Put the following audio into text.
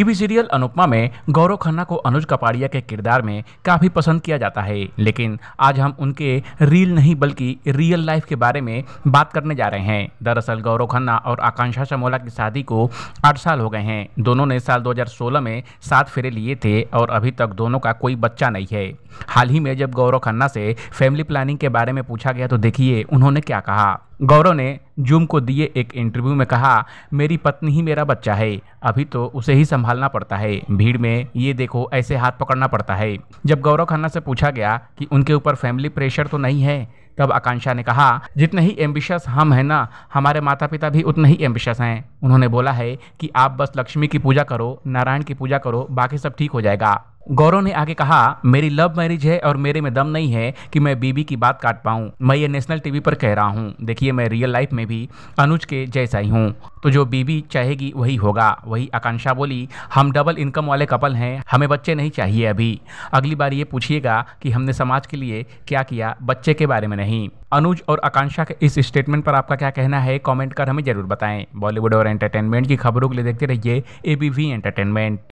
TV serial Anupama में गौरव खन्ना को अनुज कपाड़िया के किरदार में काफी पसंद किया जाता है लेकिन आज हम उनके रील नहीं बल्कि रियल लाइफ के बारे में बात करने जा रहे हैं दरअसल गौरव खन्ना और आकांक्षा चमोला की शादी को आठ साल हो गए हैं दोनों ने साल 2016 में सात फेरे लिए थे और अभी तक दोनों का कोई बच्चा नहीं है हाल ही में जब गौरव खन्ना से फैमिली प्लानिंग के बारे में पूछा गया तो देखिए उन्होंने क्या कहा गौरव ने जूम को दिए एक इंटरव्यू में कहा मेरी पत्नी ही मेरा बच्चा है अभी तो उसे ही संभालना पड़ता है भीड़ में ये देखो ऐसे हाथ पकड़ना पड़ता है जब गौरव खन्ना से पूछा गया कि उनके ऊपर फैमिली प्रेशर तो नहीं है तब आकांक्षा ने कहा जितने ही एम्बिशियस हम हैं ना हमारे माता पिता भी उतने ही एम्बिशियस हैं उन्होंने बोला है कि आप बस लक्ष्मी की पूजा करो नारायण की पूजा करो बाकी सब ठीक हो जाएगा गौरव ने आगे कहा मेरी लव मैरिज है और मेरे में दम नहीं है कि मैं बीबी की बात काट पाऊँ मैं ये नेशनल टीवी पर कह रहा हूँ देखिए मैं रियल लाइफ में भी अनुज के जैसा ही हूँ तो जो बीबी चाहेगी वही होगा वही आकांक्षा बोली हम डबल इनकम वाले कपल हैं हमें बच्चे नहीं चाहिए अभी अगली बार ये पूछिएगा कि हमने समाज के लिए क्या किया बच्चे के बारे में नहीं अनुज और आकांक्षा के इस स्टेटमेंट पर आपका क्या कहना है कॉमेंट कर हमें जरूर बताएं बॉलीवुड और एंटरटेनमेंट की खबरों के लिए देखते रहिए एबीवी एंटरटेनमेंट